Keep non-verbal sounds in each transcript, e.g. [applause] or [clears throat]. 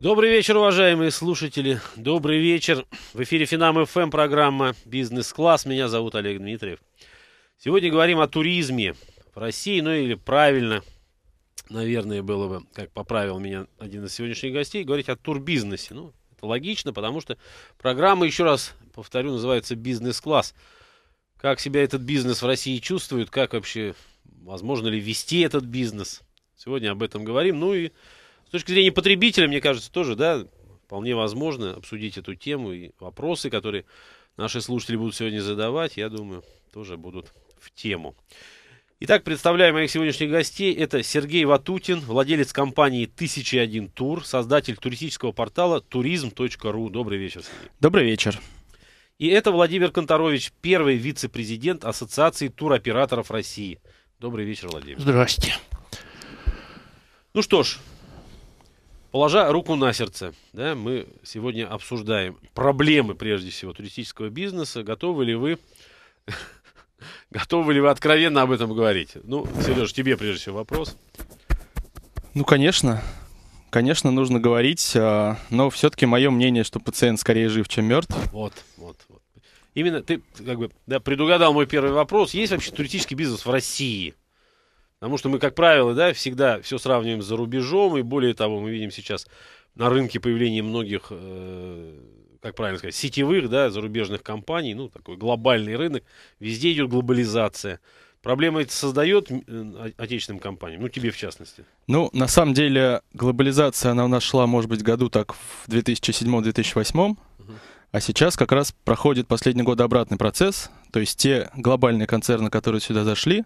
Добрый вечер, уважаемые слушатели. Добрый вечер. В эфире Финам ФМ программа «Бизнес-класс». Меня зовут Олег Дмитриев. Сегодня говорим о туризме в России, ну или правильно, наверное, было бы, как поправил меня один из сегодняшних гостей, говорить о турбизнесе. Ну, это логично, потому что программа, еще раз повторю, называется «Бизнес-класс». Как себя этот бизнес в России чувствует, как вообще, возможно ли вести этот бизнес. Сегодня об этом говорим. Ну и с точки зрения потребителя, мне кажется, тоже, да, вполне возможно обсудить эту тему и вопросы, которые наши слушатели будут сегодня задавать, я думаю, тоже будут в тему. Итак, представляю моих сегодняшних гостей. Это Сергей Ватутин, владелец компании и один Тур», создатель туристического портала туризм.ру. Добрый вечер, Сергей. Добрый вечер. И это Владимир Конторович, первый вице-президент Ассоциации туроператоров России. Добрый вечер, Владимир. Здравствуйте. Ну что ж, Положа руку на сердце, да, мы сегодня обсуждаем проблемы, прежде всего, туристического бизнеса. Готовы ли вы [laughs] Готовы ли вы откровенно об этом говорить? Ну, Сереж, тебе прежде всего вопрос. Ну, конечно. Конечно, нужно говорить, а, но все-таки мое мнение, что пациент скорее жив, чем мертв. Вот, вот, вот. Именно ты как бы да, предугадал мой первый вопрос. Есть вообще туристический бизнес в России? Потому что мы, как правило, да, всегда все сравниваем за рубежом, и более того, мы видим сейчас на рынке появление многих, э, как правильно сказать, сетевых, да, зарубежных компаний, ну, такой глобальный рынок, везде идет глобализация. Проблема это создает э, отечественным компаниям, ну тебе в частности. Ну, на самом деле, глобализация, она у нас шла, может быть, году так в 2007-2008, угу. а сейчас как раз проходит последний год обратный процесс, то есть те глобальные концерны, которые сюда зашли,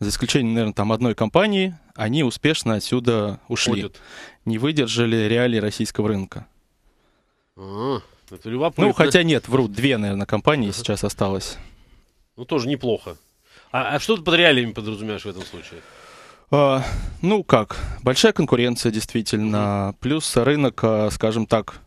за исключением, наверное, там одной компании, они успешно отсюда ушли. Ходят. Не выдержали реалии российского рынка. А, это любопытно. Ну, хотя нет, врут, две, наверное, компании сейчас осталось. Ну, тоже неплохо. А, а что ты под реалиями подразумеваешь в этом случае? А, ну, как, большая конкуренция, действительно. Угу. Плюс рынок, а, скажем так,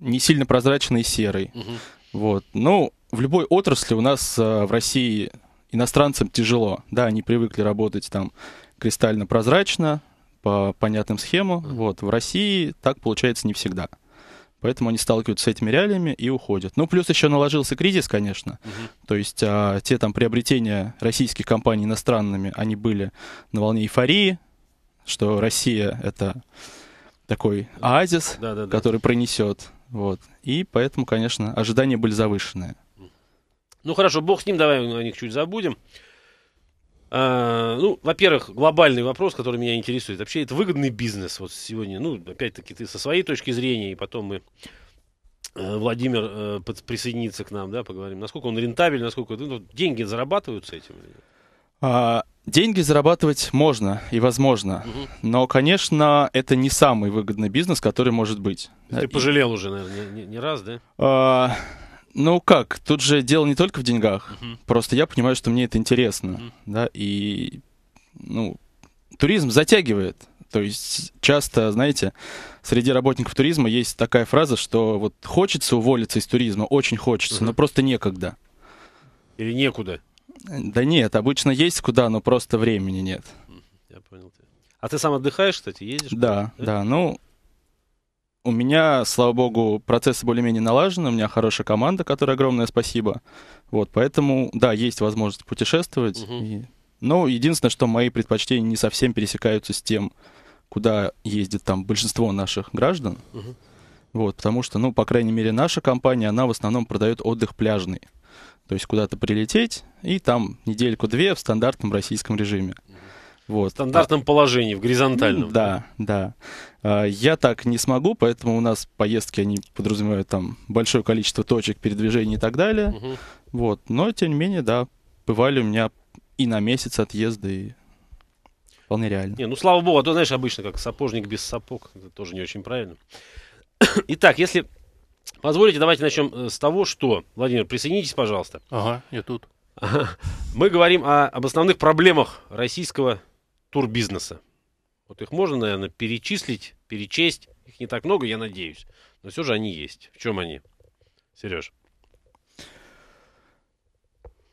не сильно прозрачный и серый. Угу. Вот. Ну, в любой отрасли у нас а, в России иностранцам тяжело. Да, они привыкли работать там кристально прозрачно, по понятным схемам. Вот. В России так получается не всегда. Поэтому они сталкиваются с этими реалиями и уходят. Ну, плюс еще наложился кризис, конечно. Угу. uh То есть а, те там приобретения российских компаний иностранными, они были на волне эйфории, что Россия это такой оазис, да, да, да. который пронесет. Вот. И поэтому, конечно, ожидания были завышенные. Ну хорошо, бог с ним, давай о них чуть забудем. А, ну, во-первых, глобальный вопрос, который меня интересует. Вообще, это выгодный бизнес вот сегодня. Ну, опять-таки, ты со своей точки зрения, и потом мы э, Владимир э, присоединится к нам, да, поговорим. Насколько он рентабель, насколько ну, деньги зарабатываются этим? А, деньги зарабатывать можно и возможно, угу. но, конечно, это не самый выгодный бизнес, который может быть. Ты и... пожалел уже, наверное, не, не, не раз, да? А, ну как, тут же дело не только в деньгах. uh Просто я понимаю, что мне это интересно. uh Да, и ну, туризм затягивает. То есть часто, знаете, среди работников туризма есть такая фраза, что вот хочется уволиться из туризма, очень хочется, uh но просто некогда. Или некуда. Да нет, обычно есть куда, но просто времени нет. Я понял тебя. А ты сам отдыхаешь, кстати, ездишь? Да, да, ну у меня, слава богу, процессы более-менее налажены, у меня хорошая команда, которой огромное спасибо. Вот, поэтому, да, есть возможность путешествовать. Угу. И... Но единственное, что мои предпочтения не совсем пересекаются с тем, куда ездит там большинство наших граждан. Угу. Вот, потому что, ну, по крайней мере, наша компания, она в основном продает отдых пляжный. То есть куда-то прилететь и там недельку-две в стандартном российском режиме. Вот. В стандартном а, положении, в горизонтальном. Ну да, да. А, я так не смогу, поэтому у нас поездки, они подразумевают там большое количество точек передвижений и так далее. Угу. Вот. Но, тем не менее, да, бывали у меня и на месяц отъезда, и вполне реально. Не, ну, слава богу, а то, знаешь, обычно как сапожник без сапог. Это тоже не очень правильно. [coughs] Итак, если позволите, давайте начнем э, с того, что... Владимир, присоединитесь, пожалуйста. Ага, я тут. [laughs] Мы говорим о, об основных проблемах российского турбизнеса. Вот их можно, наверное, перечислить, перечесть. Их не так много, я надеюсь. Но все же они есть. В чем они, Сереж?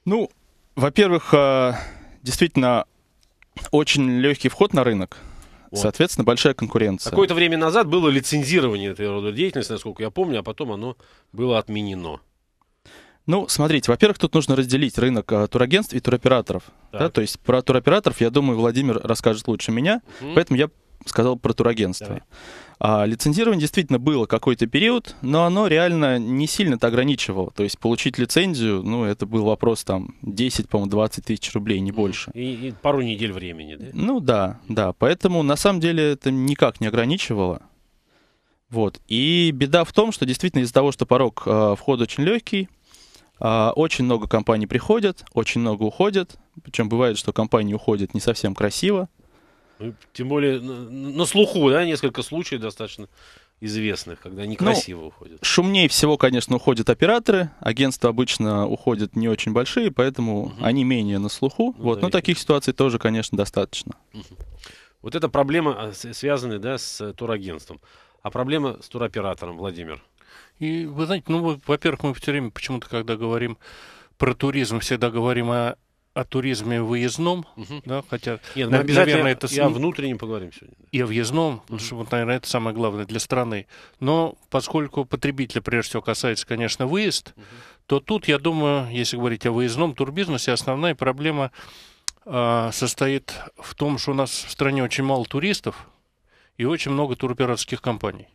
Ну, во-первых, э, действительно, очень легкий вход на рынок. Вот. Соответственно, большая конкуренция. Какое-то время назад было лицензирование этой рода деятельности, насколько я помню, а потом оно было отменено. Ну, смотрите, во-первых, тут нужно разделить рынок а, турагентств и туроператоров. Да, то есть про туроператоров, я думаю, Владимир расскажет лучше меня, угу. поэтому я сказал про турагентство. Давай. А, лицензирование действительно было какой-то период, но оно реально не сильно-то ограничивало. То есть получить лицензию, ну, это был вопрос там 10, по-моему, 20 тысяч рублей, не больше. И, и пару недель времени, да? Ну да, да. Поэтому на самом деле это никак не ограничивало. Вот. И беда в том, что действительно из-за того, что порог э, а, входа очень легкий, а, очень много компаний приходят, очень много уходят. Причем бывает, что компании уходят не совсем красиво. Ну, тем более на слуху, да, несколько случаев достаточно известных, когда некрасиво ну, уходят. Шумнее всего, конечно, уходят операторы. Агентства обычно уходят не очень большие, поэтому угу. они менее на слуху. Ну, вот. Да, Но таких ситуаций тоже, конечно, достаточно. Угу. Вот эта проблема а, связана да, с э, турагентством. А проблема с туроператором, Владимир? И вы знаете, ну, во-первых, мы все время почему-то, когда говорим про туризм, всегда говорим о о туризме выездном, угу. да, хотя, Нет, ну, на, обязательно наверное, это... И о внутреннем поговорим сегодня. И о въездном, угу. потому что, вот, наверное, это самое главное для страны. Но поскольку потребителя, прежде всего, касается, конечно, выезд, угу. то тут, я думаю, если говорить о выездном турбизнесе, основная проблема э, состоит в том, что у нас в стране очень мало туристов и очень много туроператорских компаний.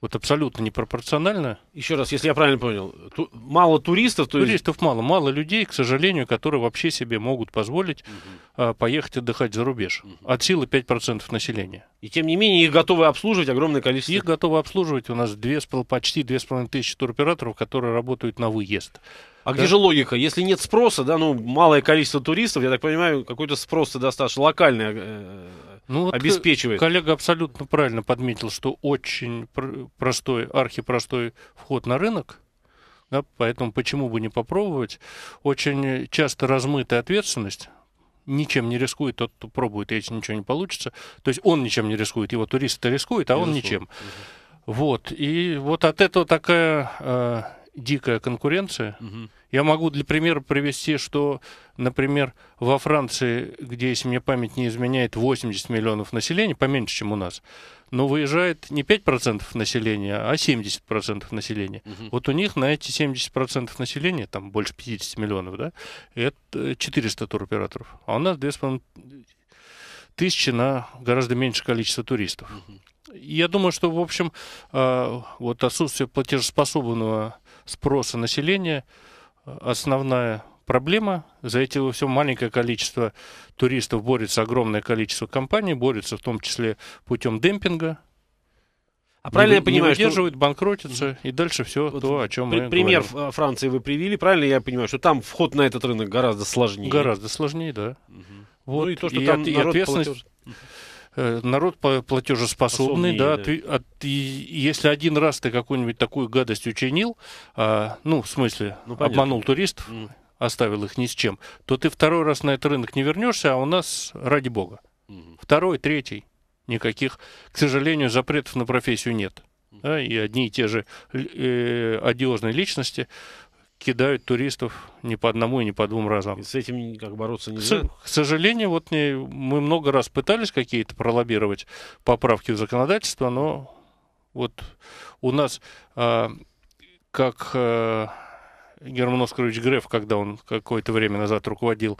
Вот абсолютно непропорционально. Еще раз, если я правильно понял, ту, мало туристов, то туристов есть... мало, мало людей, к сожалению, которые вообще себе могут позволить угу. а, поехать отдыхать за рубеж. Угу. От силы 5% населения. И тем не менее их готовы обслуживать огромное количество. Их готовы обслуживать у нас 2, почти 2,5 тысячи туроператоров, которые работают на выезд. А да? где же логика? Если нет спроса, да, ну малое количество туристов, я так понимаю, какой-то спрос достаточно локальный. Э, ну, вот э, обеспечивает. Коллега абсолютно правильно подметил, что очень простой, архипростой вход на рынок, да, поэтому почему бы не попробовать. Очень часто размытая ответственность, ничем не рискует, тот, кто пробует, если ничего не получится. То есть он ничем не рискует, его туристы рискуют, а он Безусловно. ничем. Угу. Вот, и вот от этого такая э, дикая конкуренция. Угу. Я могу для примера привести, что, например, во Франции, где, если мне память не изменяет, 80 миллионов населения, поменьше, чем у нас, но выезжает не 5% населения, а 70% населения. Угу. Вот у них на эти 70% населения, там больше 50 миллионов, да, это 400 туроператоров. А у нас 2,5 тысячи на гораздо меньшее количество туристов. Угу. Я думаю, что, в общем, а, вот отсутствие платежеспособного спроса населения основная проблема. За эти все маленькое количество туристов борется огромное количество компаний, борется в том числе путем демпинга. А правильно не, я понимаю, не выдерживают, что... банкротятся, и дальше все вот то, о чем при, мы Пример говорим. Э, Франции вы привели, правильно я понимаю, что там вход на этот рынок гораздо сложнее? Гораздо сложнее, да. Угу. Вот, ну и то, что и там от, и ответственность... Платеж... Э, народ платежеспособный, да, да. От, от, и, если один раз ты какую-нибудь такую гадость учинил, а, ну, в смысле, ну, обманул туристов, mm. оставил их ни с чем, то ты второй раз на этот рынок не вернешься, а у нас, ради бога, mm. второй, третий, никаких, к сожалению, запретов на профессию нет. Да, и одни и те же э, одиозные личности кидают туристов не по одному и не по двум разам. И с этим как бороться нельзя? К, к сожалению, вот не, мы много раз пытались какие-то пролоббировать поправки в законодательство, но вот у нас, э, как э, Герман Оскарович Греф, когда он какое-то время назад руководил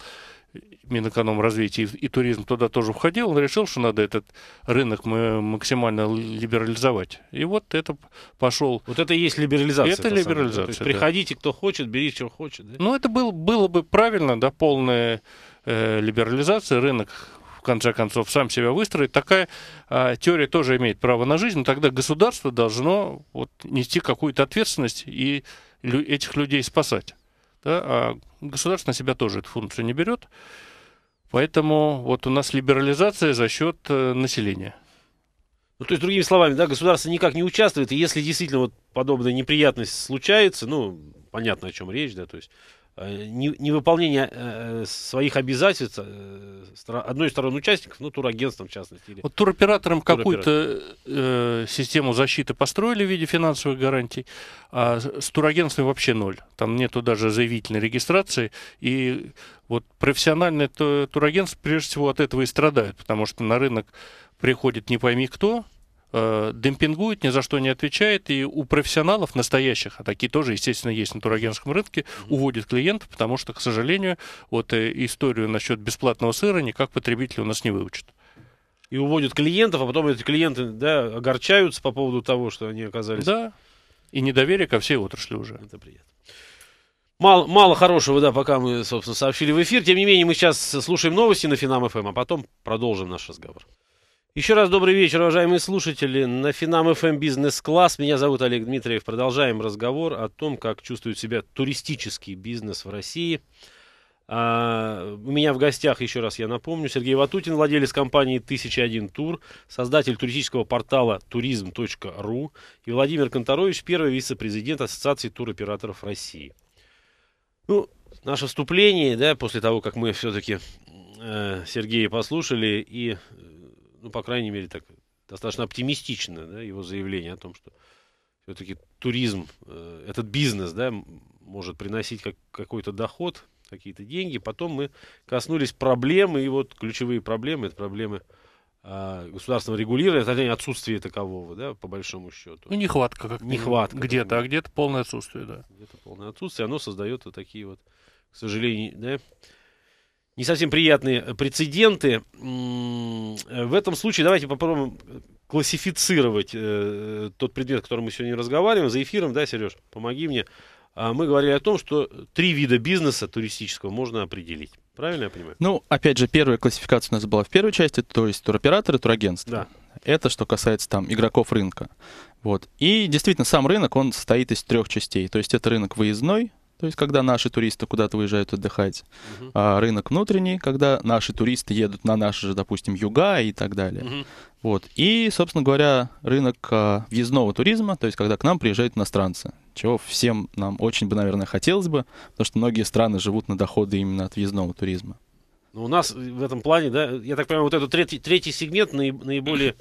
Минэкономразвития и, туризм туда тоже входил, он решил, что надо этот рынок мы максимально либерализовать. И вот это пошел... Вот это и есть либерализация. Это либерализация. То есть да. приходите, кто хочет, берите, чего хочет. Да? Ну, это был, было бы правильно, да, полная э, либерализация, рынок в конце концов сам себя выстроит. Такая э, теория тоже имеет право на жизнь, но тогда государство должно вот, нести какую-то ответственность и лю- этих людей спасать. Да? А государство на себя тоже эту функцию не берет. Поэтому вот у нас либерализация за счет э, населения. Ну, то есть, другими словами, да, государство никак не участвует, и если действительно вот подобная неприятность случается, ну, понятно, о чем речь, да, то есть Э, невыполнение э, своих обязательств э, одной из сторон участников, ну, турагентством в частности. Или... Вот туроператорам какую-то э, систему защиты построили в виде финансовых гарантий, а с турагентствами вообще ноль. Там нету даже заявительной регистрации. И вот профессиональные турагентства прежде всего от этого и страдают, потому что на рынок приходит не пойми кто, э, демпингует, ни за что не отвечает, и у профессионалов настоящих, а такие тоже, естественно, есть на турагентском рынке, уводит клиентов, потому что, к сожалению, вот э, историю насчет бесплатного сыра никак потребители у нас не выучат и уводят клиентов, а потом эти клиенты да, огорчаются по поводу того, что они оказались. Да, и недоверие ко всей отрасли уже. Это приятно. Мало, мало хорошего, да, пока мы, собственно, сообщили в эфир. Тем не менее, мы сейчас слушаем новости на Финам ФМ, эм, а потом продолжим наш разговор. Еще раз добрый вечер, уважаемые слушатели. На Финам ФМ Бизнес Класс. Меня зовут Олег Дмитриев. Продолжаем разговор о том, как чувствует себя туристический бизнес в России. А, у меня в гостях, еще раз я напомню, Сергей Ватутин, владелец компании «1001 Тур», создатель туристического портала turism.ru и Владимир Конторович, первый вице-президент Ассоциации туроператоров России. Ну, наше вступление, да, после того, как мы все-таки э, Сергея послушали и ну, по крайней мере, так достаточно оптимистично, да, его заявление о том, что все-таки туризм, э, этот бизнес, да, может приносить как, какой-то доход, какие-то деньги. Потом мы коснулись проблемы, и вот ключевые проблемы, это проблемы а, государственного регулирования, отсутствие такового, да, по большому счету. Ну, нехватка как Нехватка. Где-то, а где-то полное отсутствие, да. Где-то полное отсутствие, оно создает вот такие вот, к сожалению, да, не совсем приятные прецеденты. Э, в этом случае давайте попробуем классифицировать э, э, тот предмет, о котором мы сегодня разговариваем. За эфиром, да, Сереж, помоги мне. А, мы говорили о том, что три вида бизнеса туристического можно определить. Правильно я понимаю? Ну, опять же, первая классификация у нас была в первой части, то есть туроператоры, турагентства. Да. Это что касается там игроков рынка. Вот. И действительно, сам рынок, он состоит из трех частей. То есть это рынок выездной, то есть когда наши туристы куда-то выезжают отдыхать, uh-huh. а рынок внутренний, когда наши туристы едут на наши же, допустим, юга и так далее. Uh-huh. Вот. И, собственно говоря, рынок а, въездного туризма, то есть когда к нам приезжают иностранцы, чего всем нам очень бы, наверное, хотелось бы, потому что многие страны живут на доходы именно от въездного туризма. Ну, у нас в этом плане, да, я так понимаю, вот этот третий, третий сегмент наиболее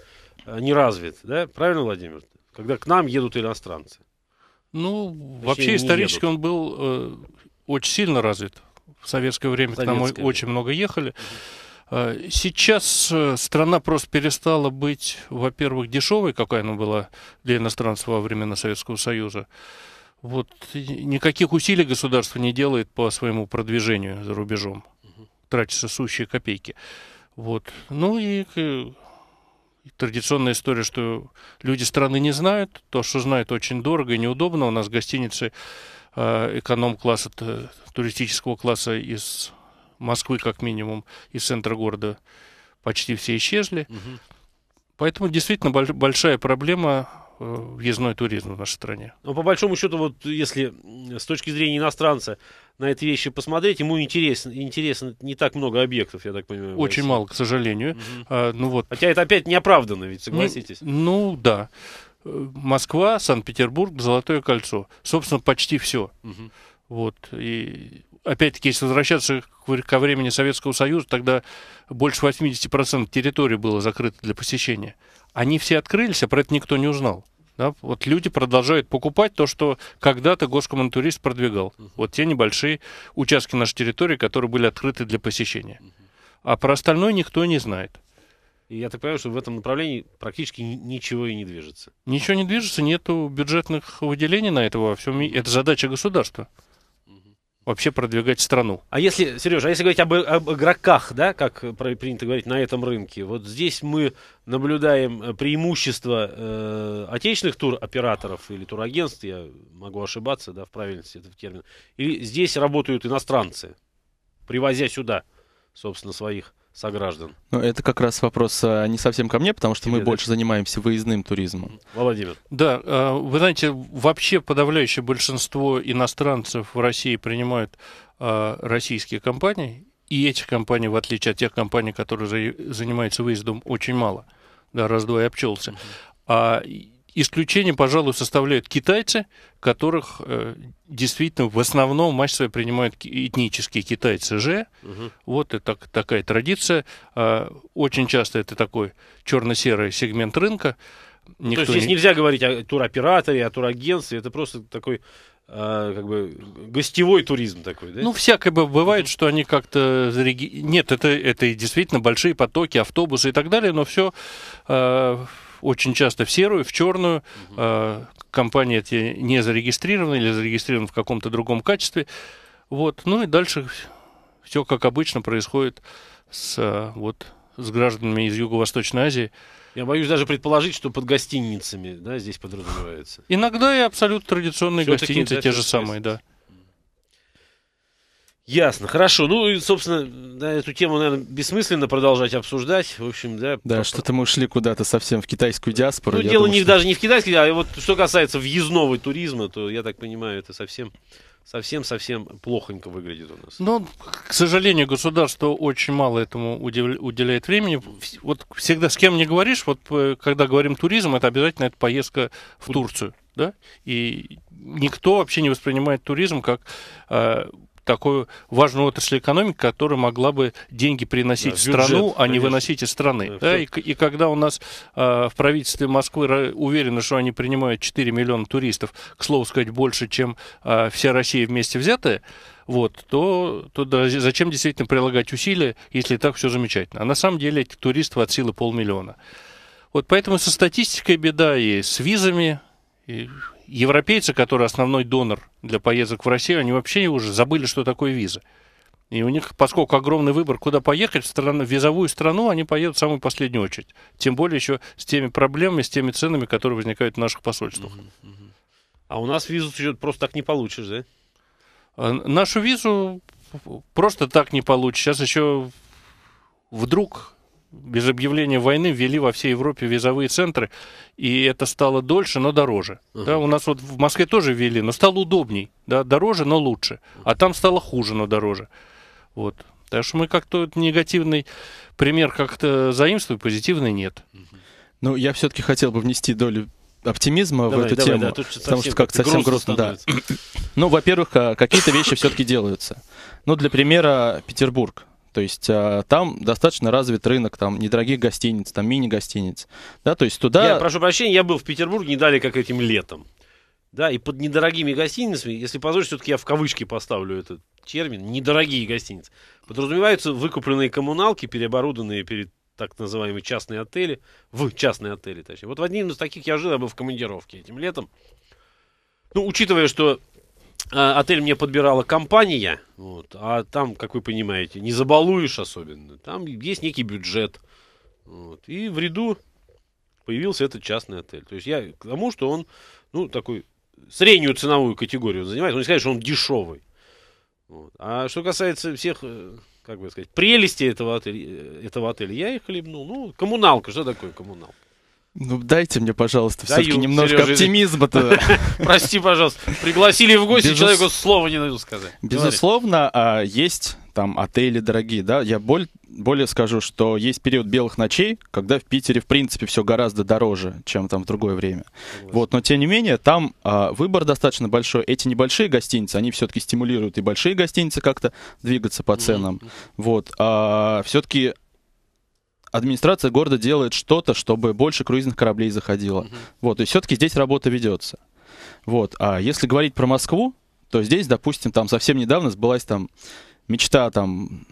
э, неразвит, да? Правильно, Владимир? Когда к нам едут иностранцы. Ну, вообще, вообще исторически едут. он был э, очень сильно развит. В советское время Советское к нам время. очень много ехали. Э, сейчас э, страна просто перестала быть, во-первых, дешевой, какая она была для иностранцев во времена Советского Союза. Вот никаких усилий государство не делает по своему продвижению за рубежом. uh Тратятся сущие копейки. Вот. Ну и традиционная история, что люди страны не знают, то, что знают, очень дорого и неудобно. У нас гостиницы э, эконом-класса, туристического класса из Москвы, как минимум, из центра города почти все исчезли. Угу. Поэтому действительно большая проблема Э, въездной туризм в нашей стране. Но по большому счету, вот если э, с точки зрения иностранца на эти вещи посмотреть, ему интересно, интересно не так много объектов, я так понимаю. Очень мало, к сожалению. Угу. А, ну вот. Хотя это опять неоправданно, ведь согласитесь. Ну, ну да. Э, Москва, Санкт-Петербург, Золотое кольцо. Собственно, почти все. Угу. Вот. И опять-таки, если возвращаться ко времени Советского Союза, тогда больше 80% территории было закрыто для посещения они все открылись, а про это никто не узнал. Да? Вот люди продолжают покупать то, что когда-то Госкоммунтурист продвигал. Вот те небольшие участки нашей территории, которые были открыты для посещения. А про остальное никто не знает. И я так понимаю, что в этом направлении практически ничего и не движется. Ничего не движется, нету бюджетных выделений на это во всем. Это задача государства вообще продвигать страну. А если, Сережа, а если говорить об, об игроках, да, как принято говорить, на этом рынке, вот здесь мы наблюдаем э, преимущество э, отечественных туроператоров или турагентств, я могу ошибаться, да, в правильности этого термина, или здесь работают иностранцы, привозя сюда, собственно, своих сограждан. Ну, это как раз вопрос э, не совсем ко мне, потому что Тебе, мы да? больше занимаемся выездным туризмом. Владимир. Да, э, вы знаете, вообще подавляющее большинство иностранцев в России принимают э, российские компании, и этих компаний, в отличие от тех компаний, которые занимаются выездом, очень мало. Да, раз-два и обчелся. Mm-hmm. А Исключение, пожалуй, составляют китайцы, которых э, действительно в основном матч свой принимают этнические китайцы же. Угу. Вот это так, такая традиция. Э, очень часто это такой черно-серый сегмент рынка. Никто То есть здесь не... нельзя говорить о туроператоре, о турагентстве, это просто такой а, как бы гостевой туризм такой, да? Ну, всякое бывает, mm-hmm. что они как-то... Нет, это, это действительно большие потоки, автобусы и так далее, но все... Э, а, очень часто в серую, в черную. Э, компания эти не зарегистрирована или зарегистрирована в каком-то другом качестве. Вот. Ну и дальше все, как обычно, происходит с, а, вот, с гражданами из Юго-Восточной Азии. Я боюсь даже предположить, что под гостиницами да, здесь подразумевается. Иногда и абсолютно традиционные все гостиницы те же самые, да. Ясно, хорошо. Ну и, собственно, да, эту тему, наверное, бессмысленно продолжать обсуждать. В общем, да. Да, что-то мы ушли куда-то совсем в китайскую диаспору. Ну, дело думаю, не, что... даже не в китайской, а вот что касается въездного туризма, то, я так понимаю, это совсем совсем-совсем плохонько выглядит у нас. Ну, к сожалению, государство очень мало этому уделяет времени. Вот всегда с кем не говоришь, вот э, когда говорим туризм, это обязательно это поездка в Турцию. Да? И никто вообще не воспринимает туризм как э, такую важную отрасль экономики, которая могла бы деньги приносить да, в страну, а конечно. не выносить из страны. Да, и, и когда у нас э, в правительстве Москвы уверены, что они принимают 4 миллиона туристов, к слову сказать, больше, чем э, вся Россия вместе взятая, вот, то, то да, зачем действительно прилагать усилия, если так все замечательно. А на самом деле этих туристов от силы полмиллиона. Вот поэтому со статистикой беда и с визами, и, европейцы, которые основной донор для поездок в Россию, они вообще уже забыли, что такое виза. И у них, поскольку огромный выбор, куда поехать, в, страну, в визовую страну они поедут в самую последнюю очередь. Тем более еще с теми проблемами, с теми ценами, которые возникают в наших посольствах. Uh-huh, uh-huh. А у нас визу просто так не получишь, да? А, нашу визу просто так не получишь. Сейчас еще вдруг без объявления войны ввели во всей Европе визовые центры, и это стало дольше, но дороже. Uh-huh. Да, у нас вот в Москве тоже ввели, но стало удобней, да, дороже, но лучше, а там стало хуже, но дороже. Вот. Так что мы как-то этот негативный пример как-то заимствуем, позитивный нет. Ну, я все-таки хотел бы внести долю оптимизма давай, в эту давай, тему, да, потому что как-то совсем грустно, да. Ну, во-первых, а, какие-то вещи все-таки делаются. Ну, для примера, Петербург то есть а, там достаточно развит рынок, там недорогих гостиниц, там мини-гостиниц. Да, то есть туда... Я прошу прощения, я был в Петербурге недалеко как этим летом. Да, и под недорогими гостиницами, если позволишь, все-таки я в кавычки поставлю этот термин, недорогие гостиницы, подразумеваются выкупленные коммуналки, переоборудованные перед так называемые частные отели, в частные отели, точнее. Вот в одном из таких я жил, я был в командировке этим летом. Ну, учитывая, что а, отель мне подбирала компания, вот, а там, как вы понимаете, не забалуешь особенно. Там есть некий бюджет. Вот, и в ряду появился этот частный отель. То есть я к тому, что он, ну, такой среднюю ценовую категорию занимает. Он ну, не сказать, что он дешевый. Вот. А что касается всех, э, как бы сказать, прелестей этого отеля, э, этого отеля, я их хлебнул. Ну, коммуналка, что такое коммуналка? Ну, дайте мне, пожалуйста, все-таки немножко Сережа, оптимизма-то. [laughs] Прости, пожалуйста. Пригласили в гости, Безус... человеку слова не найду сказать. Безусловно, а, есть там отели дорогие, да. Я боль, более скажу, что есть период белых ночей, когда в Питере, в принципе, все гораздо дороже, чем там в другое время. Согласен. Вот, но тем не менее, там а, выбор достаточно большой. Эти небольшие гостиницы, они все-таки стимулируют и большие гостиницы как-то двигаться по ценам. Mm-hmm. Вот. А, все-таки администрация города делает что-то, чтобы больше круизных кораблей заходило. Угу. Вот, и все-таки здесь работа ведется. Вот, а если говорить про Москву, то здесь, допустим, там совсем недавно сбылась там мечта там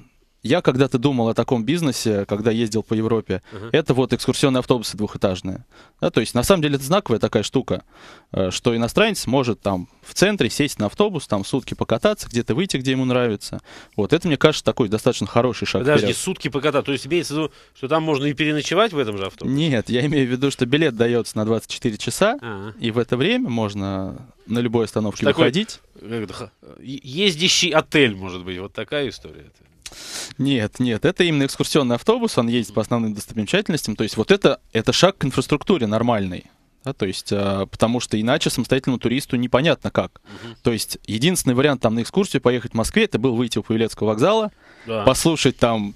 я когда-то думал о таком бизнесе, когда ездил по Европе. Uh-huh. Это вот экскурсионные автобусы двухэтажные. Да, то есть, на самом деле, это знаковая такая штука, э, что иностранец может там в центре сесть на автобус, там сутки покататься, где-то выйти, где ему нравится. Вот это, мне кажется, такой достаточно хороший шаг Подожди, вперед. сутки покататься. То есть, имеется в виду, что там можно и переночевать в этом же автобусе? Нет, я имею в виду, что билет дается на 24 часа, uh-huh. и в это время можно на любой остановке Такой выходить ездящий отель, может быть, вот такая история. Нет, нет, это именно экскурсионный автобус, он ездит по основным достопримечательностям, то есть вот это, это шаг к инфраструктуре нормальной. Да, то есть, а, потому что иначе самостоятельному туристу непонятно как. Угу. То есть, единственный вариант там на экскурсию поехать в Москве, это был выйти у Павелецкого вокзала, да. послушать там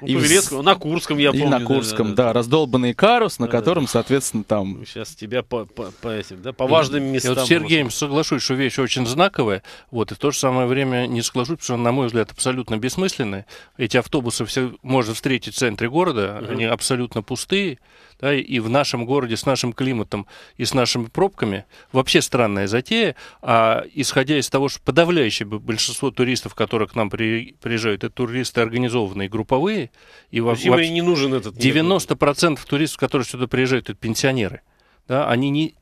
ну, и в... на Курском, я помню. И на Курском, да, да, да, да. раздолбанный карус, на да, котором, да. соответственно, там... Сейчас тебя по, по, по этим, да, по важным местам. Я вот с Сергеем просто. соглашусь, что вещь очень знаковая, вот, и в то же самое время не соглашусь, потому что, на мой взгляд, абсолютно бессмысленная. Эти автобусы все можно встретить в центре города, угу. они абсолютно пустые, да, и в нашем городе с нашим климатом и с нашими пробками вообще странная затея, а исходя из того, что подавляющее большинство туристов, которые к нам при, приезжают, это туристы организованные, групповые, и во, им во, не нужен этот 90% туристов, которые сюда приезжают, это пенсионеры, да, они не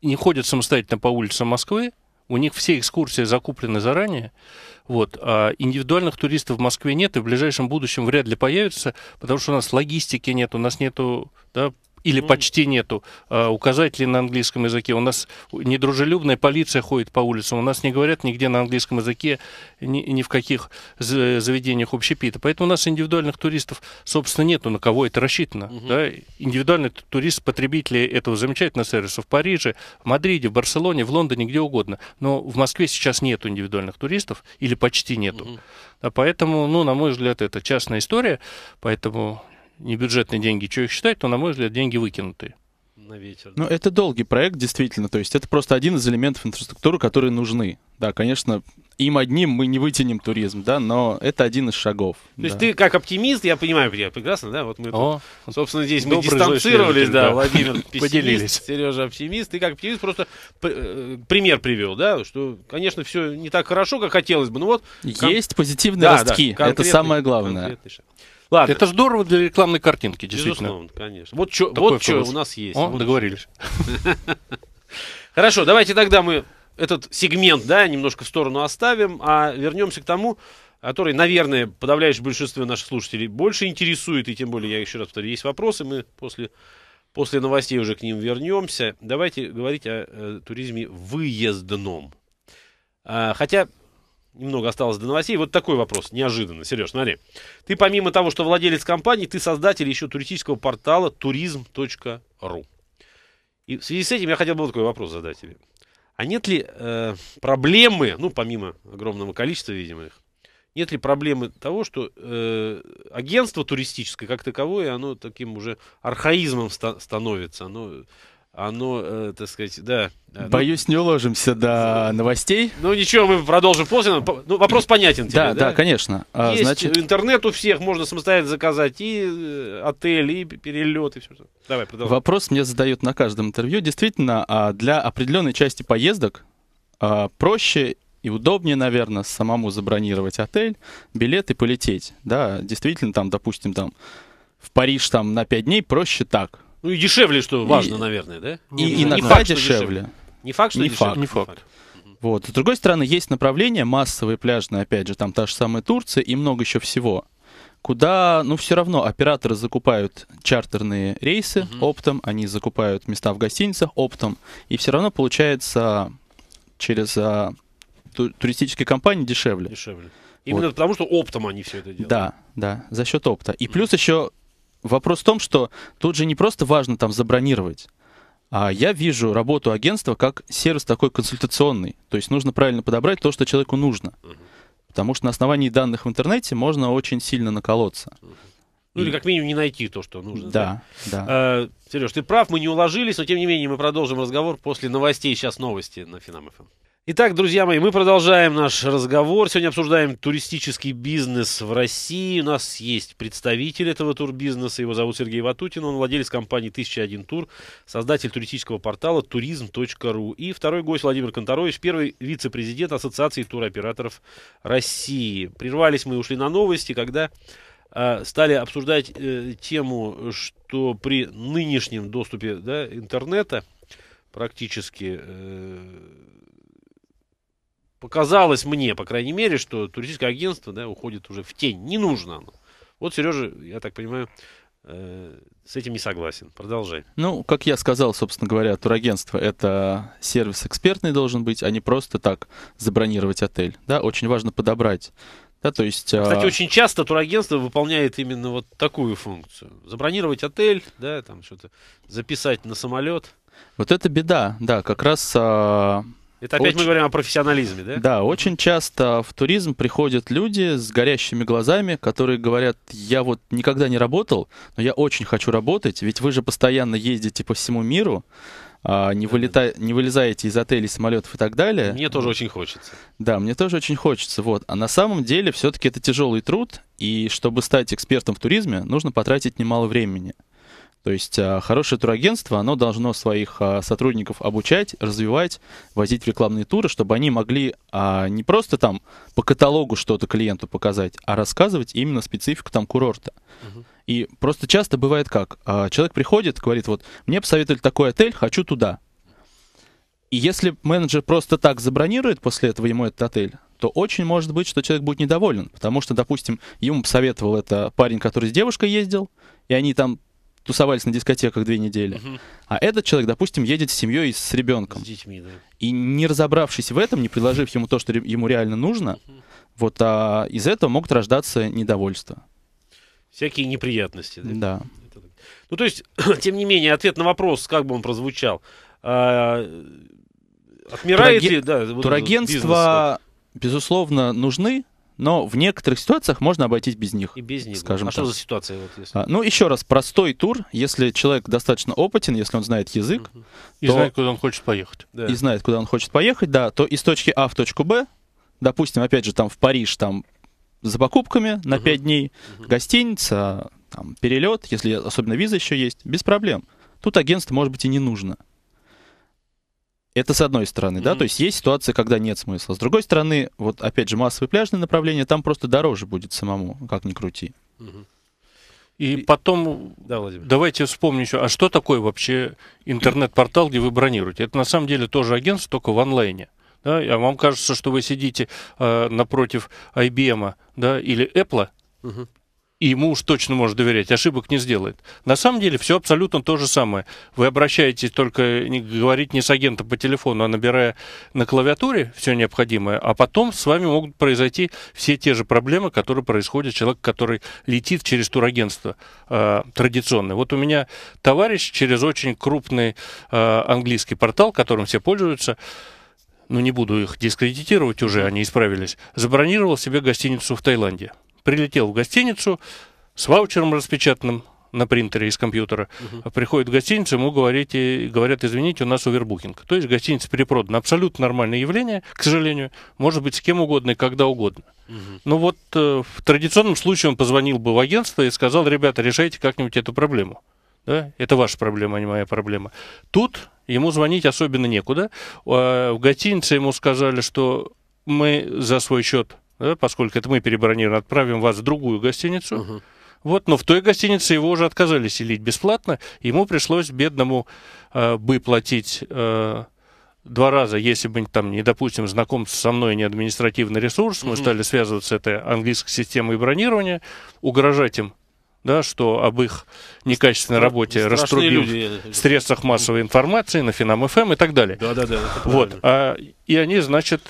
не ходят самостоятельно по улицам Москвы, у них все экскурсии закуплены заранее. Вот. А индивидуальных туристов в Москве нет, и в ближайшем будущем вряд ли появится, потому что у нас логистики нет, у нас нету да, или ну, почти нету э, а, указателей на английском языке. У нас недружелюбная полиция ходит по улицам. У нас не говорят нигде на английском языке, ни, ни в каких заведениях общепита. Поэтому у нас индивидуальных туристов, собственно, нету, на кого это рассчитано. Угу. Да? Индивидуальные туристы, потребители этого замечательного сервиса в Париже, в Мадриде, в Барселоне, в Лондоне, где угодно. Но в Москве сейчас нету индивидуальных туристов или почти нету. Угу. Да, поэтому, ну, на мой взгляд, это частная история. Поэтому небюджетные деньги, что их считать, то, на мой взгляд, деньги выкинутые. На ветер. Ну, да. Ну, это долгий проект, действительно. То есть это просто один из элементов инфраструктуры, которые нужны. Да, конечно, им одним мы не вытянем туризм, да, но это один из шагов. То да. есть ты как оптимист, я понимаю, я прекрасно, да, вот мы, О, тут, собственно, здесь мы дистанцировались, да, да, Владимир [laughs] поделились. Сережа оптимист, ты как оптимист просто э, пример привел, да, что, конечно, все не так хорошо, как хотелось бы, но вот... Есть позитивные да, ростки, да, это самое главное. Шаг. Ладно. Это здорово для рекламной картинки, действительно. Безусловно, конечно. Вот что вот чё у нас есть. О, вот договорились. [laughs] Хорошо, давайте тогда мы этот сегмент, да, немножко в сторону оставим, а вернемся к тому, который, наверное, подавляющее большинство наших слушателей больше интересует, и тем более, я еще раз повторю, есть вопросы, мы после, после новостей уже к ним вернемся. Давайте говорить о э, туризме выездном. А, хотя Немного осталось до новостей. Вот такой вопрос, неожиданно. Сереж, смотри. Ты помимо того, что владелец компании, ты создатель еще туристического портала turism.ru. И в связи с этим я хотел бы вот такой вопрос задать тебе. А нет ли э, проблемы, ну, помимо огромного количества, видимо, их, нет ли проблемы того, что э, агентство туристическое как таковое, оно таким уже архаизмом ста- становится, оно оно, э, так сказать, да. Боюсь, не уложимся до ну, новостей. Ну ничего, мы продолжим после. Ну, вопрос понятен тебе, да? Да, да конечно. А, Есть значит... интернет у всех, можно самостоятельно заказать и э, отель, и перелет, и все. Давай, продолжим. Вопрос мне задают на каждом интервью. Действительно, а, для определенной части поездок а, проще и удобнее, наверное, самому забронировать отель, билет и полететь. Да, действительно, там, допустим, там в Париж там на 5 дней проще так – ну и дешевле, что важно, и, наверное, да? И, и, иногда не факт, дешевле. дешевле. Не факт, что не дешевле. Факт. Не факт. Вот. С другой стороны, есть направление массовые пляжные, опять же, там та же самая Турция и много еще всего, куда, ну, все равно операторы закупают чартерные рейсы uh-huh. оптом, они закупают места в гостиницах оптом, и все равно получается через а, ту, туристические компании дешевле. Дешевле. Именно вот. потому, что оптом они все это делают. Да, да, за счет опта. И плюс еще вопрос в том, что тут же не просто важно там забронировать, а я вижу работу агентства как сервис такой консультационный. То есть нужно правильно подобрать то, что человеку нужно. Потому что на основании данных в интернете можно очень сильно наколоться. Ну или как минимум не найти то, что нужно. Да, да. да. Сереж, ты прав, мы не уложились, но тем не менее мы продолжим разговор после новостей. Сейчас новости на Финам.ФМ. Итак, друзья мои, мы продолжаем наш разговор. Сегодня обсуждаем туристический бизнес в России. У нас есть представитель этого турбизнеса. Его зовут Сергей Ватутин. Он владелец компании «1001 тур», создатель туристического портала туризм.ру. И второй гость Владимир Конторович, первый вице-президент Ассоциации туроператоров России. Прервались мы и ушли на новости, когда а, стали обсуждать э, тему, что при нынешнем доступе да, интернета практически... Э, показалось мне, по крайней мере, что туристическое агентство да, уходит уже в тень. Не нужно оно. Вот Сережа, я так понимаю, э, с этим не согласен. Продолжай. Ну, как я сказал, собственно говоря, турагентство — это сервис экспертный должен быть, а не просто так забронировать отель. Да, очень важно подобрать да, то есть, а Кстати, а... очень часто турагентство выполняет именно вот такую функцию. Забронировать отель, да, там что-то записать на самолет. Вот это беда, да, как раз а, это опять очень... мы говорим о профессионализме, да? Да, очень часто в туризм приходят люди с горящими глазами, которые говорят, я вот никогда не работал, но я очень хочу работать, ведь вы же постоянно ездите по всему миру, а, не, вылета... не вылезаете из отелей, самолетов и так далее. Мне тоже очень хочется. Да, мне тоже очень хочется. Вот. А на самом деле все-таки это тяжелый труд, и чтобы стать экспертом в туризме, нужно потратить немало времени. То есть а, хорошее турагентство, оно должно своих а, сотрудников обучать, развивать, возить в рекламные туры, чтобы они могли а, не просто там по каталогу что-то клиенту показать, а рассказывать именно специфику там курорта. Угу. И просто часто бывает как, человек приходит, говорит, вот мне посоветовали такой отель, хочу туда. И если менеджер просто так забронирует после этого ему этот отель, то очень может быть, что человек будет недоволен, потому что, допустим, ему посоветовал это парень, который с девушкой ездил, и они там тусовались на дискотеках две недели. Угу. А этот человек, допустим, едет с семьей и с ребенком. С детьми, да. И не разобравшись в этом, не предложив ему то, что ему реально нужно, угу. вот а, из этого могут рождаться недовольства. Всякие неприятности, да? Да. Ну, то есть, [clears throat] тем не менее, ответ на вопрос, как бы он прозвучал, а, отмирает Тураген... ли... Да, вот Турагентство, бизнес, безусловно, нужны, но в некоторых ситуациях можно обойтись без них. И без них. Скажем а так. что за ситуация? Вот, если... а, ну, еще раз, простой тур. Если человек достаточно опытен, если он знает язык... Угу. И то... знает, куда он хочет поехать. Да. И знает, куда он хочет поехать, да. То из точки А в точку Б, допустим, опять же, там в Париж, там за покупками на угу. 5 дней, угу. гостиница, там, перелет, если особенно виза еще есть, без проблем. Тут агентство, может быть, и не нужно. Это с одной стороны, mm-hmm. да, то есть есть ситуация, когда нет смысла. С другой стороны, вот опять же массовые пляжные направления, там просто дороже будет самому, как ни крути. Mm-hmm. И, И потом, да, Владимир. давайте вспомним еще, а что такое вообще интернет-портал, где вы бронируете? Это на самом деле тоже агентство, только в онлайне. Да? А вам кажется, что вы сидите э, напротив IBM да, или Apple, -а? Угу и ему уж точно можно доверять, ошибок не сделает. На самом деле все абсолютно то же самое. Вы обращаетесь только не говорить не с агентом по телефону, а набирая на клавиатуре все необходимое, а потом с вами могут произойти все те же проблемы, которые происходят человек, который летит через турагентство э, традиционное. Вот у меня товарищ через очень крупный э, английский портал, которым все пользуются, ну не буду их дискредитировать уже, они исправились, забронировал себе гостиницу в Таиланде прилетел в гостиницу с ваучером распечатанным на принтере из компьютера. Угу. Приходит в гостиницу, ему говорите, говорят, извините, у нас овербукинг. То есть гостиница перепродана. Абсолютно нормальное явление, к сожалению. Может быть, с кем угодно и когда угодно. Угу. Ну вот э, в традиционном случае он позвонил бы в агентство и сказал, ребята, решайте как-нибудь эту проблему. Да? Это ваша проблема, а не моя проблема. Тут ему звонить особенно некуда. А, в гостинице ему сказали, что мы за свой счет поскольку это мы перебронировали, отправим вас в другую гостиницу. Угу. Вот, но в той гостинице его уже отказали селить бесплатно, ему пришлось бедному э, бы платить э, два раза, если бы там, не допустим, знакомство со мной не административный ресурс, mm-hmm. мы стали связываться с этой английской системой бронирования, угрожать им, да, что об их некачественной работе раструбил в средствах массовой информации, на финам эм и так далее. Да-да-да. Вот. А, и они, значит,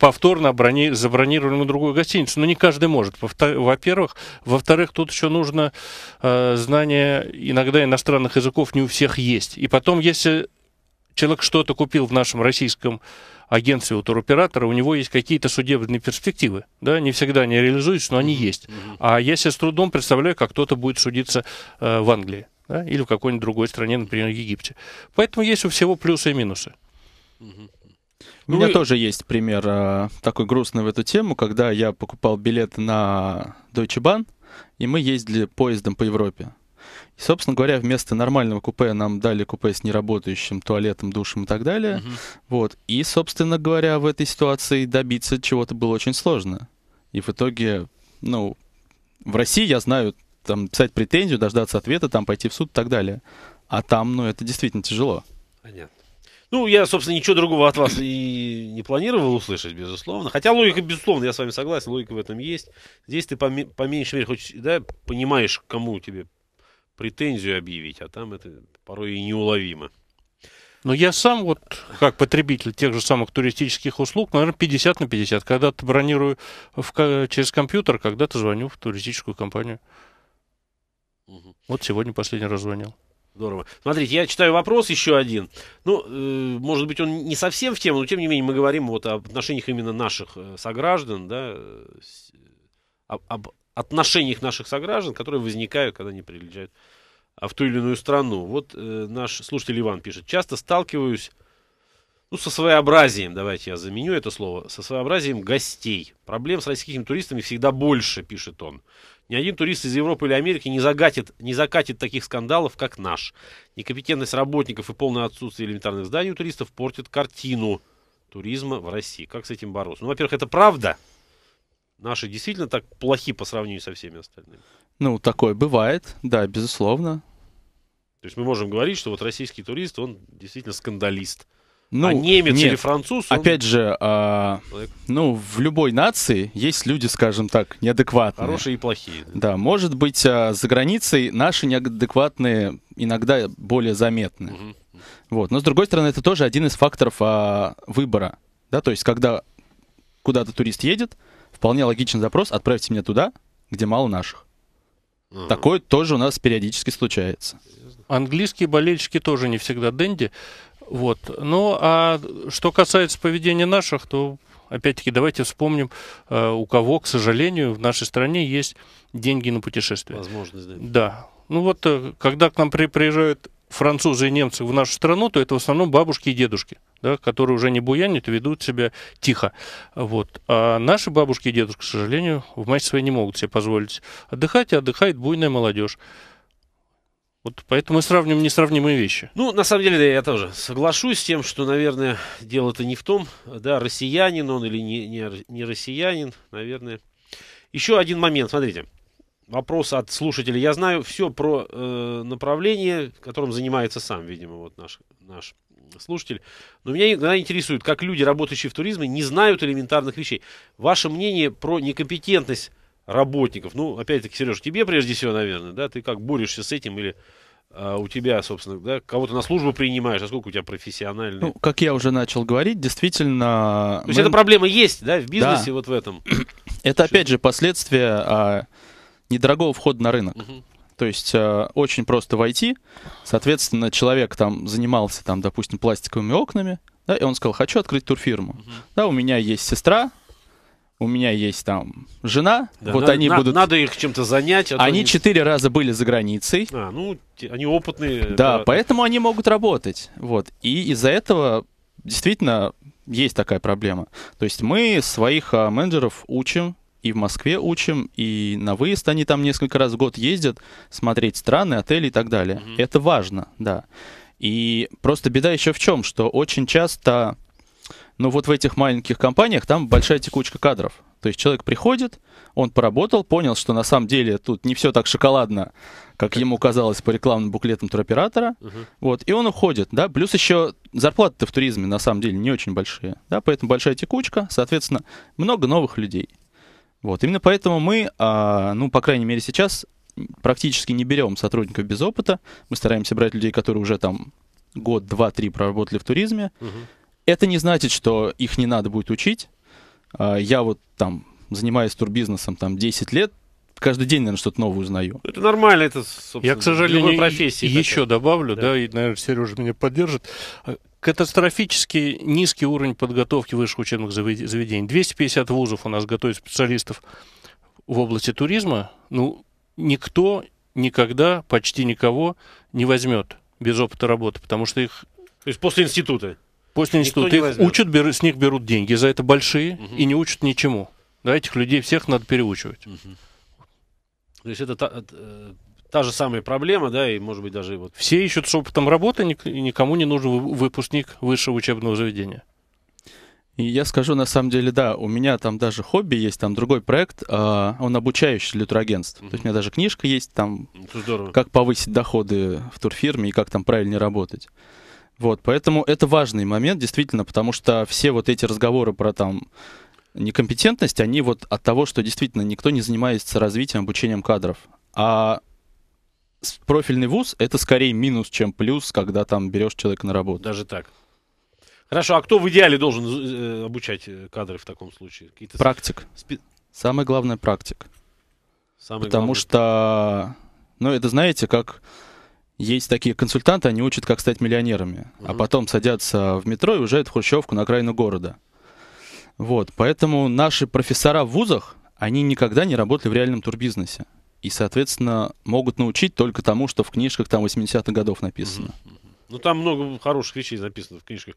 повторно брони, забронировали ему другую гостиницу. Но не каждый может, во-первых. Во-вторых, тут еще нужно э, знание иногда иностранных языков не у всех есть. И потом, если человек что-то купил в нашем российском агентстве у туроператора, у него есть какие-то судебные перспективы. Да? Не всегда они реализуются, но они есть. А я себе с трудом представляю, как кто-то будет судиться э, в Англии да? или в какой-нибудь другой стране, например, в Египте. Поэтому есть у всего плюсы и минусы. Ну, У меня тоже есть пример э, такой грустный в эту тему, когда я покупал билет на Deutsche Bahn, и мы ездили поездом по Европе. И, собственно говоря, вместо нормального купе нам дали купе с неработающим туалетом, душем и так далее. Угу. Вот. И, собственно говоря, в этой ситуации добиться чего-то было очень сложно. И в итоге, ну, в России, я знаю, там писать претензию, дождаться ответа, там пойти в суд и так далее. А там, ну, это действительно тяжело. Понятно. Ну, я, собственно, ничего другого от вас и не планировал услышать, безусловно. Хотя логика, безусловно, я с вами согласен, логика в этом есть. Здесь ты, по, по меньшей мере, хоть, да, понимаешь, кому тебе претензию объявить, а там это порой и неуловимо. Но я сам, вот как потребитель тех же самых туристических услуг, наверное, 50 на 50. Когда-то бронирую в, через компьютер, когда-то звоню в туристическую компанию. Угу. Вот сегодня последний раз звонил. Здорово. Смотрите, я читаю вопрос еще один. Ну, э, может быть, он не совсем в тему, но тем не менее мы говорим вот об отношениях именно наших э, сограждан, да, с, э, об, об отношениях наших сограждан, которые возникают, когда они приезжают а, в ту или иную страну. Вот э, наш слушатель Иван пишет. Часто сталкиваюсь ну, со своеобразием, давайте я заменю это слово, со своеобразием гостей. Проблем с российскими туристами всегда больше, пишет он. Ни один турист из Европы или Америки не, загатит, не закатит таких скандалов, как наш. Некомпетентность работников и полное отсутствие элементарных зданий у туристов портит картину туризма в России. Как с этим бороться? Ну, во-первых, это правда. Наши действительно так плохи по сравнению со всеми остальными. Ну, такое бывает, да, безусловно. То есть мы можем говорить, что вот российский турист, он действительно скандалист. Ну, а немец нет. или француз? Он... Опять же, а, ну, в любой нации есть люди, скажем так, неадекватные. Хорошие и плохие. Да, да может быть, а, за границей наши неадекватные иногда более заметны. Угу. Вот. Но, с другой стороны, это тоже один из факторов а, выбора. Да, то есть, когда куда-то турист едет, вполне логичный запрос, отправьте меня туда, где мало наших. Угу. Такое тоже у нас периодически случается. Английские болельщики тоже не всегда денди. Вот. Ну, а что касается поведения наших, то опять-таки, давайте вспомним, э, у кого, к сожалению, в нашей стране есть деньги на путешествия. Возможность, да. Да. Ну вот, э, когда к нам приезжают французы и немцы в нашу страну, то это в основном бабушки и дедушки, да, которые уже не буянят и ведут себя тихо. Вот. А наши бабушки и дедушки, к сожалению, в массе своей не могут себе позволить отдыхать, и а отдыхает буйная молодежь. Вот поэтому мы сравним несравнимые вещи. Ну, на самом деле, да, я тоже соглашусь с тем, что, наверное, дело-то не в том, да, россиянин он или не, не, не россиянин, наверное. Еще один момент, смотрите. Вопрос от слушателей. Я знаю все про э, направление, которым занимается сам, видимо, вот наш, наш слушатель. Но меня иногда интересует, как люди, работающие в туризме, не знают элементарных вещей. Ваше мнение про некомпетентность работников. Ну, опять-таки, Сереж, тебе прежде всего, наверное, да, ты как борешься с этим или а, у тебя, собственно, да, кого-то на службу принимаешь, а сколько у тебя профессиональных? Ну, как я уже начал говорить, действительно... То есть эта проблема есть, да, в бизнесе да. вот в этом? [clears throat] Это, опять же, последствия а, недорогого входа на рынок. Угу. То есть э, очень просто войти. Соответственно, человек там занимался, там, допустим, пластиковыми окнами, да, и он сказал, хочу открыть турфирму. uh Да, у меня есть сестра, у меня есть там жена, да, вот на, они на, будут... Надо их чем-то занять. А они четыре раза были за границей. А, ну, они опытные. Да, да, поэтому они могут работать. Вот. И из-за этого действительно есть такая проблема. То есть мы своих а, менеджеров учим, и в Москве учим, и на выезд они там несколько раз в год ездят, смотреть страны, отели и так далее. Mm-hmm. Это важно, да. И просто беда еще в чем, что очень часто но вот в этих маленьких компаниях там большая текучка кадров. То есть человек приходит, он поработал, понял, что на самом деле тут не все так шоколадно, как ему казалось по рекламным буклетам туроператора. Угу. Вот, и он уходит, да. Плюс еще зарплаты-то в туризме на самом деле не очень большие, да, поэтому большая текучка, соответственно, много новых людей. Вот, именно поэтому мы, а, ну, по крайней мере, сейчас практически не берем сотрудников без опыта. Мы стараемся брать людей, которые уже там год, два, три проработали в туризме. Угу. Это не значит, что их не надо будет учить. А, я вот там занимаюсь турбизнесом там 10 лет, каждый день, наверное, что-то новое узнаю. Это нормально, это, собственно, Я, к сожалению, любой профессии. Еще добавлю, да. да, и, наверное, Сережа меня поддержит. А, катастрофически низкий уровень подготовки высших учебных заведений. 250 вузов у нас готовят специалистов в области туризма. Ну, никто никогда, почти никого не возьмет без опыта работы, потому что их... То есть после института? После института их учат, бер, с них берут деньги за это большие угу. и не учат ничему. Да, этих людей всех надо переучивать. Угу. То есть это та, э, та же самая проблема, да, и может быть даже вот... Все ищут с опытом работы, никому не нужен выпускник высшего учебного заведения. И я скажу, на самом деле, да, у меня там даже хобби есть, там другой проект, э, он обучающий для турагентств. Mm-hmm. То есть у меня даже книжка есть там, здорово. как повысить доходы в турфирме и как там правильнее работать. Вот, поэтому это важный момент, действительно, потому что все вот эти разговоры про там некомпетентность, они вот от того, что действительно никто не занимается развитием, обучением кадров. А профильный вуз — это скорее минус, чем плюс, когда там берешь человека на работу. Даже так? Хорошо, а кто в идеале должен э, обучать э, кадры в таком случае? Какие-то... Практик. Спи... Самое главное — практик. Самое Потому главное... что, ну, это знаете, как есть такие консультанты, они учат, как стать миллионерами, mm а потом садятся в метро и уезжают в Хрущевку на окраину города. Вот, поэтому наши профессора в вузах, они никогда не работали в реальном турбизнесе. И, соответственно, могут научить только тому, что в книжках там 80-х годов написано. mm Ну, там много хороших вещей записано в книжках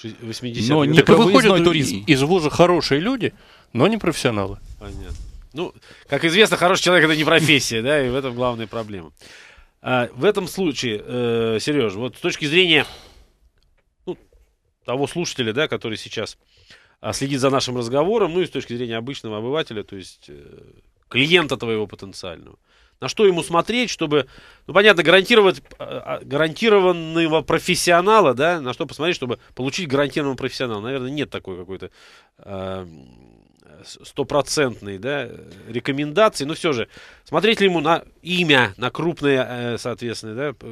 80-х. Но не так а выходит туризм. из вуза хорошие люди, но не профессионалы. Понятно. Ну, как известно, хороший человек это не профессия, да, и в этом главная проблема. А, в этом случае, э, Сереж, вот с точки зрения ну, того слушателя, да, который сейчас а, следит за нашим разговором, ну и с точки зрения обычного обывателя, то есть э, клиента твоего потенциального, на что ему смотреть, чтобы, ну, понятно, гарантировать, а, а, гарантированного профессионала, да, на что посмотреть, чтобы получить гарантированного профессионала. Наверное, нет такой какой-то э, стопроцентной да, рекомендации, но все же смотреть ли ему на имя, на крупное, э, соответственно, да,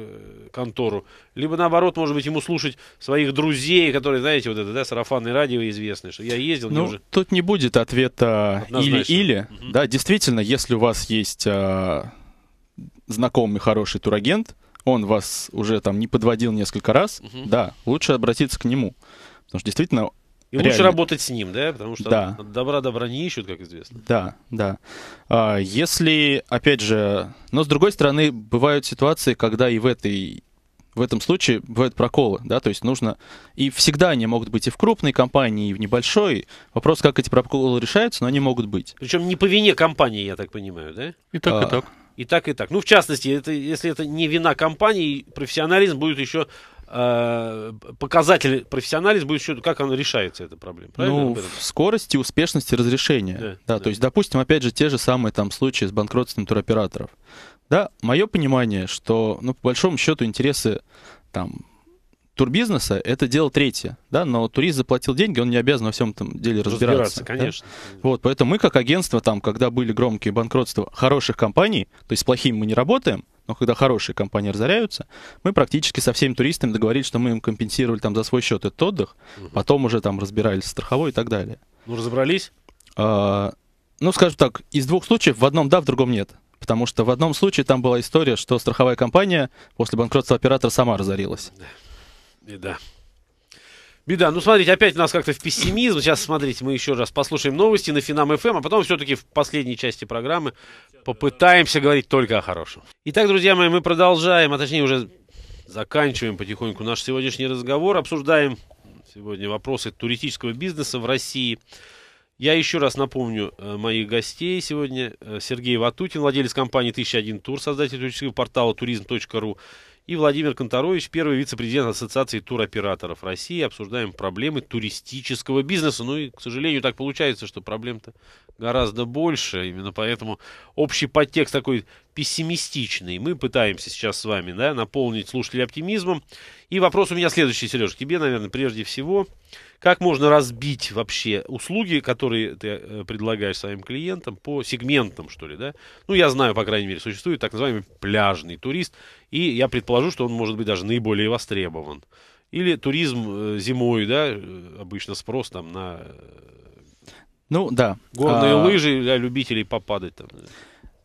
контору, либо наоборот, может быть, ему слушать своих друзей, которые, знаете, вот это, да, сарафанное радио известное, что я ездил, ну, уже... тут не будет ответа или-или, угу. да, действительно, если у вас есть а, знакомый хороший турагент, он вас уже там не подводил несколько раз, угу. да, лучше обратиться к нему. Потому что действительно и Реально. лучше работать с ним, да? Потому что да. добра добра не ищут, как известно. Да, да. А, если, опять же, но с другой стороны, бывают ситуации, когда и в этой в этом случае бывают проколы, да, то есть нужно... И всегда они могут быть и в крупной компании, и в небольшой. Вопрос, как эти проколы решаются, но они могут быть. Причем не по вине компании, я так понимаю, да? И так, а... и так. И так, и так. Ну, в частности, это, если это не вина компании, профессионализм будет еще Э, показатель профессионализм будет счет, как он решается эта проблема. Правильно? Ну, в скорости, успешности разрешения. Да, да, да, то есть, допустим, опять же, те же самые там случаи с банкротством туроператоров. Да, мое понимание, что, ну, по большому счету, интересы там турбизнеса – это дело третье, да, но турист заплатил деньги, он не обязан во всем этом деле разбираться. Разбираться, конечно. Да? Вот, поэтому мы как агентство, там, когда были громкие банкротства хороших компаний, то есть с плохими мы не работаем, но когда хорошие компании разоряются, мы практически со всеми туристами договорились, что мы им компенсировали там за свой счет этот отдых, угу. потом уже там разбирались страховой и так далее. Ну, разобрались? А, ну, скажем так, из двух случаев в одном да, в другом нет. Потому что в одном случае там была история, что страховая компания после банкротства оператора сама разорилась. Да. И да. Беда. Ну, смотрите, опять у нас как-то в пессимизм. Сейчас, смотрите, мы еще раз послушаем новости на Финам ФМ, эм, а потом все-таки в последней части программы попытаемся говорить только о хорошем. Итак, друзья мои, мы продолжаем, а точнее уже заканчиваем потихоньку наш сегодняшний разговор. Обсуждаем сегодня вопросы туристического бизнеса в России. Я еще раз напомню э, моих гостей сегодня. Э, Сергей Ватутин, владелец компании «1001 Тур», создатель туристического портала «Туризм.ру» и Владимир Конторович, первый вице-президент Ассоциации туроператоров России. Обсуждаем проблемы туристического бизнеса. Ну и, к сожалению, так получается, что проблем-то гораздо больше. Именно поэтому общий подтекст такой пессимистичный. Мы пытаемся сейчас с вами да, наполнить слушателей оптимизмом. И вопрос у меня следующий, Сереж, тебе, наверное, прежде всего. Как можно разбить вообще услуги, которые ты э, предлагаешь своим клиентам по сегментам, что ли, да? Ну, я знаю, по крайней мере, существует так называемый пляжный турист, и я предположу, что он может быть даже наиболее востребован. Или туризм э, зимой, да, э, обычно спрос там на ну, да. Горные а... лыжи для любителей попадать там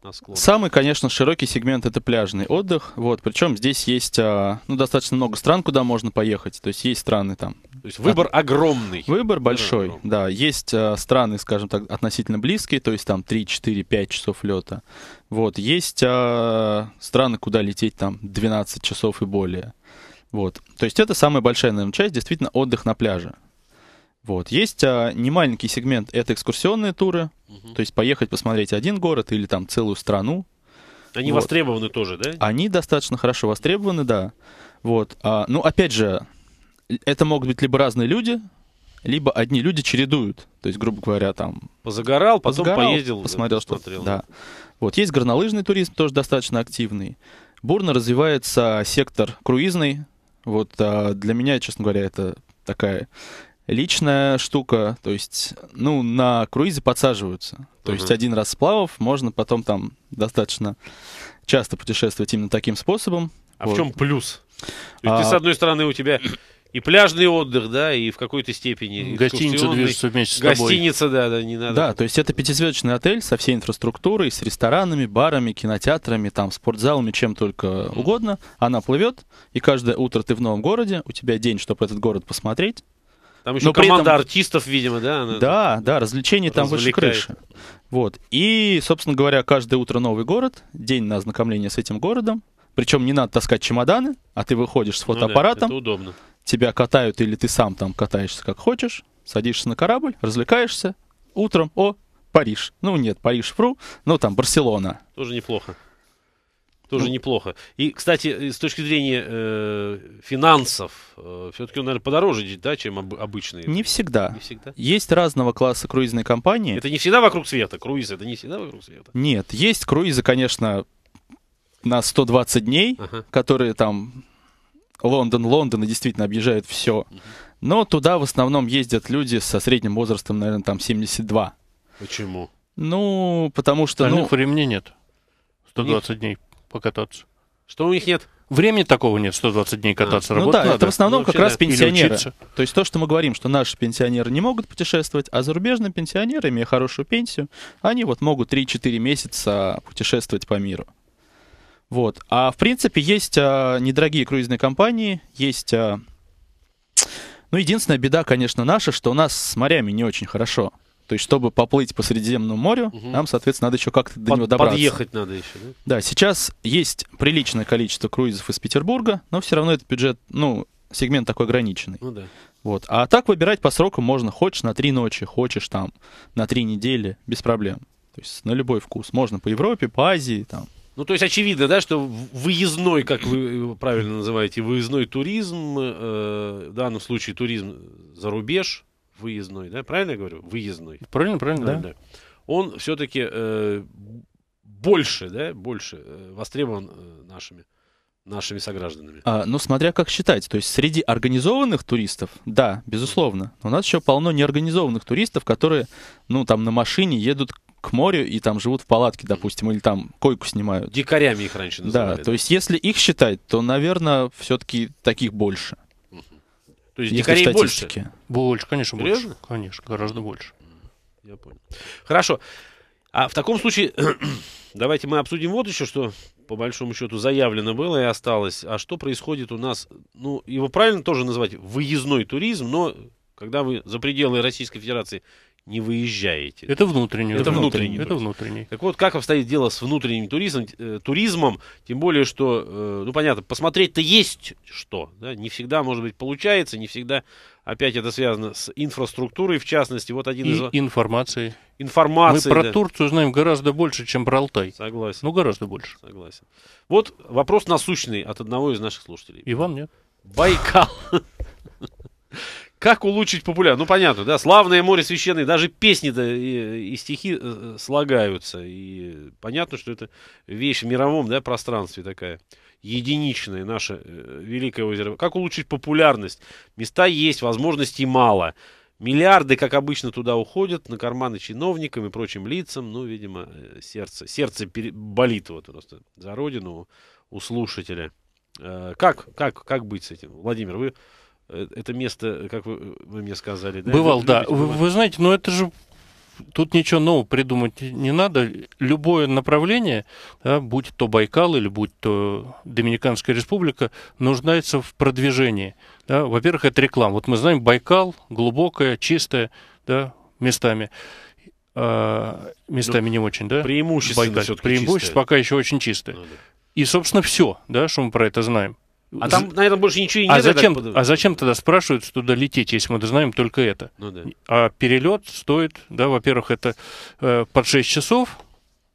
на склонах? Самый, конечно, широкий сегмент это пляжный отдых. Вот, причем здесь есть а, ну, достаточно много стран, куда можно поехать. То есть есть страны там. То есть выбор от... огромный. Выбор большой, огромный. да. Есть а, страны, скажем так, относительно близкие, то есть там 3, 4, 5 часов лета. Вот, есть а, страны, куда лететь там 12 часов и более. Вот. То есть это самая большая, наверное, часть, действительно, отдых на пляже. Вот. Есть а, немаленький сегмент, это экскурсионные туры, угу. то есть поехать посмотреть один город или там целую страну. Они вот. востребованы тоже, да? Они достаточно хорошо востребованы, да. Вот. А, ну, опять же, это могут быть либо разные люди, либо одни люди чередуют. То есть, грубо говоря, там... Позагорал, потом позагорал, поездил. Посмотрел, что... Да. Вот. Есть горнолыжный туризм, тоже достаточно активный. Бурно развивается сектор круизный. Вот а, для меня, честно говоря, это такая личная штука, то есть, ну, на круизе подсаживаются. То uh-huh. есть один раз сплавов можно потом там достаточно часто путешествовать именно таким способом. А вот. в чем плюс? То есть а... ты, с одной стороны, у тебя и пляжный отдых, да, и в какой-то степени... Гостиница движется вместе с тобой. Гостиница, да, да, не надо. Да, то есть это пятизвездочный отель со всей инфраструктурой, с ресторанами, барами, кинотеатрами, там, спортзалами, чем только угодно. Она плывет, и каждое утро ты в новом городе, у тебя день, чтобы этот город посмотреть, там еще Но команда этом... артистов, видимо, да? Она да, да, развлечений там выше крыши. Вот. И, собственно говоря, каждое утро новый город, день на ознакомление с этим городом. Причем не надо таскать чемоданы, а ты выходишь с фотоаппаратом. Ну да, это удобно. Тебя катают или ты сам там катаешься как хочешь, садишься на корабль, развлекаешься. Утром, о, Париж. Ну нет, Париж фру, ну там Барселона. Тоже неплохо. Тоже ну, неплохо. И, кстати, э, с точки зрения э, финансов, э, все-таки он, наверное, подороже, да, чем об, обычный. Не всегда. не всегда. Есть разного класса круизные компании. Это не всегда вокруг света. Круизы это не всегда вокруг света. Нет, есть круизы, конечно, на 120 дней, ага. которые там Лондон, Лондон и действительно объезжают все. Но туда в основном ездят люди со средним возрастом, наверное, там 72. Почему? Ну, потому что... ну, времени нет. 120 нет. дней покататься. Что у них нет? Времени такого нет, 120 дней кататься, а, ну работать Ну да, надо. это в основном ну, как раз пенсионеры. То есть то, что мы говорим, что наши пенсионеры не могут путешествовать, а зарубежные пенсионеры, имея хорошую пенсию, они вот могут 3-4 месяца путешествовать по миру. Вот. А в принципе есть а, недорогие круизные компании, есть... А... Ну, единственная беда, конечно, наша, что у нас с морями не очень хорошо. То есть, чтобы поплыть по Средиземному морю, угу. нам, соответственно, надо еще как-то до Под, него добраться. Подъехать надо еще, да? Да, сейчас есть приличное количество круизов из Петербурга, но все равно этот бюджет, ну, сегмент такой ограниченный. Ну да. Вот. А так выбирать по срокам можно. Хочешь на три ночи, хочешь там на три недели, без проблем. То есть на любой вкус. Можно по Европе, по Азии, там, ну, то есть очевидно, да, что выездной, как вы э, правильно называете, выездной туризм, э, в данном случае туризм за рубеж, выездной, да, правильно я говорю? Выездной. Правильно, правильно, да. да. да. Он все-таки э, больше, да, больше э, востребован э, нашими нашими согражданами. А, ну, смотря как считать. То есть среди организованных туристов, да, безусловно. у нас еще полно неорганизованных туристов, которые, ну, там на машине едут к морю и там живут в палатке, допустим, или там койку снимают. Дикарями их раньше называли. Да, да. то есть если их считать, то, наверное, все-таки таких больше. То есть Если дикарей больше? Больше, конечно, Серьезно? больше. Конечно, гораздо больше. Я понял. Хорошо. А в таком случае, [clears throat] давайте мы обсудим вот еще, что по большому счету заявлено было и осталось. А что происходит у нас, ну, его правильно тоже называть выездной туризм, но когда вы за пределы Российской Федерации не выезжаете. Это внутренний. Это внутренний. Это внутренний. Так вот, как обстоит дело с внутренним туризмом, э, туризмом тем более, что, э, ну, понятно, посмотреть-то есть что. Да? Не всегда, может быть, получается, не всегда опять это связано с инфраструктурой, в частности, вот один и из... информацией. Информации. Мы про да. Турцию знаем гораздо больше, чем про Алтай. Согласен. Ну, гораздо больше. Согласен. Вот вопрос насущный от одного из наших слушателей. Иван, нет? Байкал. Как улучшить популярность? Ну, понятно, да, славное море священное, даже песни да, э, и, и стихи э, слагаются. И понятно, что это вещь в мировом да, пространстве такая, единичная, наше э, великое озеро. Как улучшить популярность? Места есть, возможностей мало. Миллиарды, как обычно, туда уходят, на карманы чиновникам и прочим лицам. Ну, видимо, сердце, сердце болит вот просто за родину у слушателя. Как, как, как быть с этим? Владимир, вы Э, это место, э, как вы, э, вы мне сказали, да? Бывал, да. Вы, вы знаете, но ну это же тут ничего нового придумать не надо. Любое направление, да, будь то Байкал или будь то Доминиканская республика, нуждается в продвижении. Да. Во-первых, это реклама. Вот мы знаем, Байкал глубокое, чистое, да, местами. А, местами ну, не очень, да? Преимущество Байкал. Преимущество чистое. пока еще очень чистое. Ну, да. И, собственно, все, да, что мы про это знаем. А там, наверное, больше ничего и а нет. А зачем, а зачем тогда спрашивают, что лететь? если мы знаем только это? Ну, да. А перелет стоит, да, во-первых, это э, под 6 часов,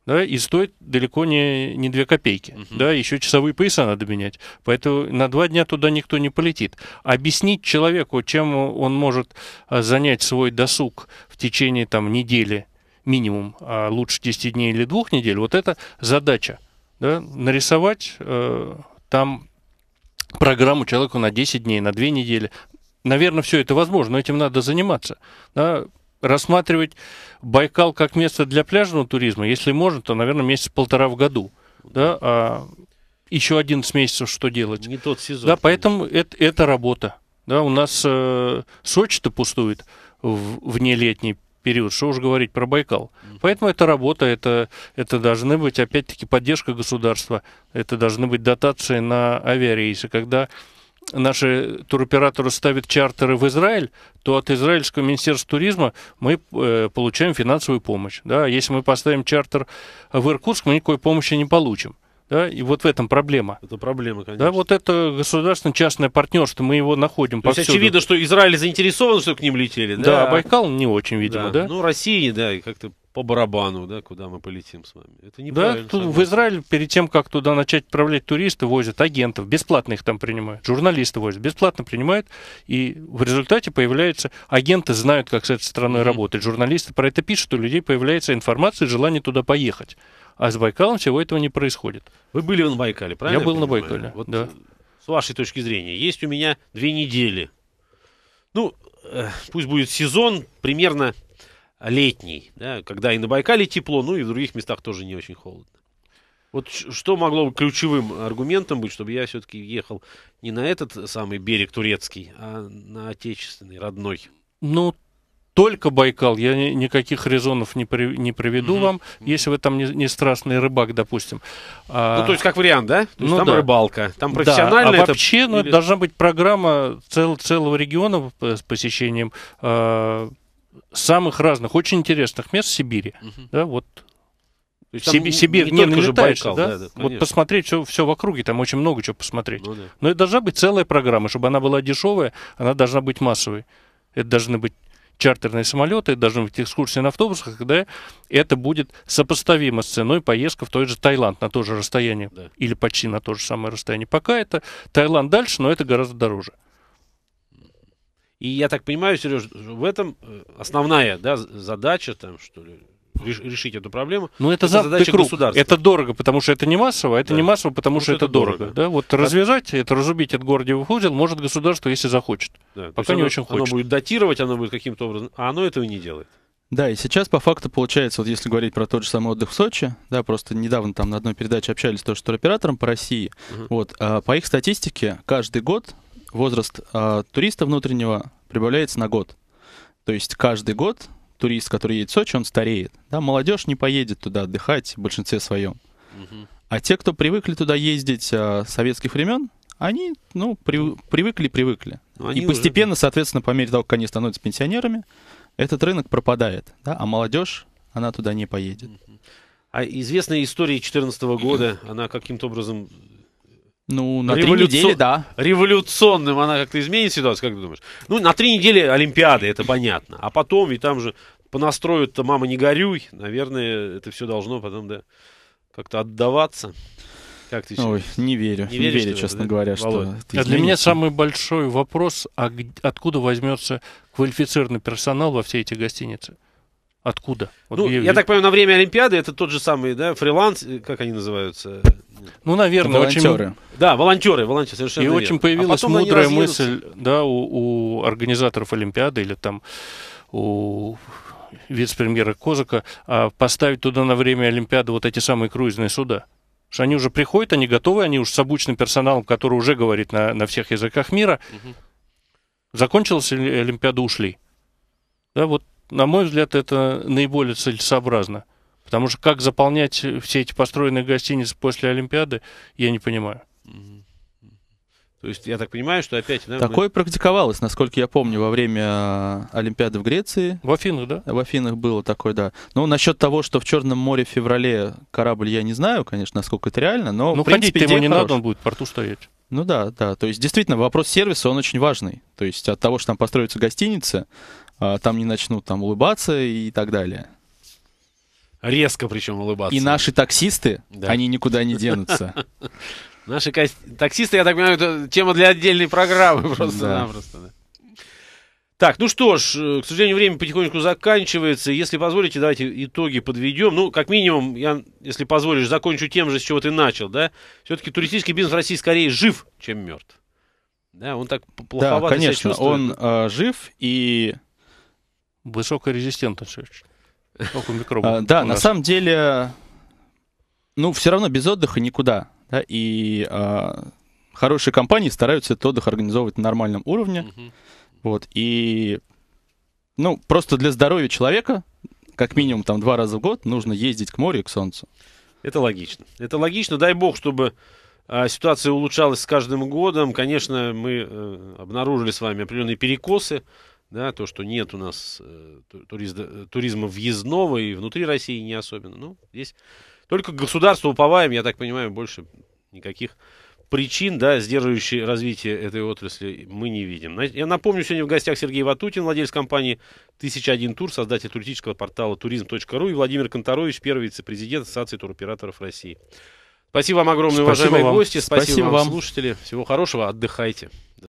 да, и стоит далеко не, не 2 копейки, угу. да, еще часовые пояса надо менять, поэтому на два дня туда никто не полетит. Объяснить человеку, чем он может э, занять свой досуг в течение там недели минимум, а лучше 10 дней или двух недель, вот это задача, да, нарисовать э, там программу человеку на 10 дней, на 2 недели. Наверное, все это возможно, но этим надо заниматься. Да? Рассматривать Байкал как место для пляжного туризма, если можно, то, наверное, месяц-полтора в году. Да? А еще 11 месяцев что делать? Не тот сезон. Да, поэтому это, это работа. Да, у нас э, Сочи-то пустует в, вне летний период, что уж говорить про Байкал. Поэтому это работа, это, это должны быть, опять-таки, поддержка государства, это должны быть дотации на авиарейсы. Когда наши туроператоры ставят чартеры в Израиль, то от Израильского министерства туризма мы э, получаем финансовую помощь. Да? Если мы поставим чартер в Иркутск, мы никакой помощи не получим. Да, и вот в этом проблема. Это проблема, конечно. Да, вот это государственно-частное партнерство, мы его находим То повсюду. есть очевидно, что Израиль заинтересован, что к ним летели, да? Да, Байкал не очень, видимо, да. да? Ну, Россия, да, как-то по барабану, да, куда мы полетим с вами. Это неправильно. Да, тут в Израиль перед тем, как туда начать отправлять туристы, возят агентов, бесплатно их там принимают, журналисты возят, бесплатно принимают, и в результате появляются, агенты знают, как с этой страной mm-hmm. работать, журналисты про это пишут, у людей появляется информация и желание туда поехать. А с Байкалом всего этого не происходит. Вы были на Байкале, правильно? Я был я на Байкале, вот да. Э, с вашей точки зрения, есть у меня две недели. Ну, э, пусть будет сезон примерно летний, да, когда и на Байкале тепло, ну и в других местах тоже не очень холодно. Вот что могло бы ключевым аргументом быть, чтобы я все-таки ехал не на этот самый берег турецкий, а на отечественный, родной? Ну, только Байкал, я ни, никаких резонов не, при, не приведу mm вам, если вы там не, не страстный рыбак, допустим. А, ну, то есть, как вариант, да? То есть, ну, там да. рыбалка, там профессионально да. а это... вообще, ну, Или... должна быть программа цел, целого региона э, с посещением э, самых разных, очень интересных мест Сибири. Угу. Да, вот то есть Сибирь, Сибирь не, не налетаешь, Байкал, да? да, да вот посмотреть все, все в округе, там очень много чего посмотреть. Ну, да. Но это должна быть целая программа, чтобы она была дешевая, она должна быть массовой. Это должны быть чартерные самолеты, должны быть экскурсии на автобусах, когда это будет сопоставимо с ценой поездка в той же Таиланд на то же расстояние да. или почти на то же самое расстояние. Пока это Таиланд дальше, но это гораздо дороже. И я так понимаю, Сереж, в этом э, основная да, задача, там, что ли, решить эту проблему. Но ну, это, это задача круг. государства. Это дорого, потому что это не массово, это да. не массово, потому вот что это, дорого. дорого. Да? Вот а... развязать это, разрубить этот гордиев узел может государство, если захочет. Да. Пока не оно, очень хочет. Оно будет датировать, оно будет каким-то образом, а оно этого не делает. Да, и сейчас по факту получается, вот если говорить про тот же самый отдых в Сочи, да, просто недавно там на одной передаче общались тоже с туроператором по России, угу. вот, а по их статистике каждый год возраст э, туриста внутреннего прибавляется на год. То есть каждый год турист, который едет в Сочи, он стареет. Да, молодежь не поедет туда отдыхать в большинстве своем. Угу. А те, кто привыкли туда ездить э, с советских времен, они, ну, при, привыкли, привыкли. Но ну, и постепенно, уже... соответственно, по мере того, как они становятся пенсионерами, этот рынок пропадает, да, а молодежь, она туда не поедет. А известная история 2014 года, она каким-то образом ну, на Революци... три недели, да. Революционным она как-то изменит ситуацию, как ты думаешь? Ну, на три недели Олимпиады, это понятно. А потом, ведь там же по то мама не горюй. Наверное, это все должно потом, да, как-то отдаваться. Как ты Ой, не верю. Не, не верю, честно это, говоря, Володь. что а Для меня самый большой вопрос, а откуда возьмется квалифицированный персонал во все эти гостиницы? Откуда? Вот ну, я так понимаю, на время Олимпиады это тот же самый, да, фриланс, э, как они называются? Ну, наверное, волонтеры. Да, волонтеры, волонтеры, совершенно И верно. очень а появилась а мудрая мысль, да, у, у организаторов Олимпиады или там у вице-премьера Козака а поставить туда на время Олимпиады вот эти самые круизные суда что они уже приходят, они готовы, они уже с обученным персоналом, который уже говорит на, на всех языках мира. Угу. Закончилась Олимпиада, ушли. Да, вот на мой взгляд, это наиболее целесообразно. Потому что как заполнять э, все эти построенные гостиницы после Олимпиады, я не понимаю. То есть я так понимаю, что опять... Да, Такое мы... практиковалось, насколько я помню, во время э, Олимпиады в Греции. В Афинах, да? В Афинах было такое, да. Ну, насчет того, что в Черном море в феврале корабль, я не знаю, конечно, насколько это реально, но... Ну, ходить ему не хорош. надо, он будет в порту стоять. Ну да, да. То есть, действительно, вопрос сервиса, он очень важный. То есть от того, что там построится гостиница, а, там не начнут там улыбаться и так далее. Резко причем улыбаться. И наши таксисты, да. они никуда не денутся. [laughs] Наши таксисты, я так понимаю, это тема для отдельной программы [laughs] просто-напросто. Так, ну что ж, э, к сожалению, время потихонечку заканчивается. Если позволите, давайте итоги подведем. Ну, как минимум, я, если позволишь, закончу тем же, с чего ты начал, да? Все-таки туристический бизнес в России скорее жив, чем мертв. Да, он так плоховато да, конечно, себя чувствует. конечно, он э, жив, и Высокая резистентность Сколько микробов? А, да, на самом деле, ну, все равно без отдыха никуда. Да? И а, хорошие компании стараются этот отдых организовывать на нормальном уровне. Угу. Вот, и, ну, просто для здоровья человека, как минимум там два раза в год, нужно ездить к морю и к солнцу. Это логично. Это логично. Дай бог, чтобы а, ситуация улучшалась с каждым годом. Конечно, мы э, обнаружили с вами определенные перекосы да, то, что нет у нас э, туриз, э, туризма въездного и внутри России не особенно. Ну, здесь только государство уповаем, я так понимаю, больше никаких причин, да, сдерживающих развитие этой отрасли, мы не видим. Я напомню, сегодня в гостях Сергей Ватутин, владелец компании «1001 Тур», создатель туристического портала «Туризм.ру» и Владимир Конторович, первый вице-президент Ассоциации туроператоров России. Спасибо вам огромное, Спасибо уважаемые вам. гости. Спасибо, Спасибо вам, вам, слушатели. Всего хорошего. Отдыхайте.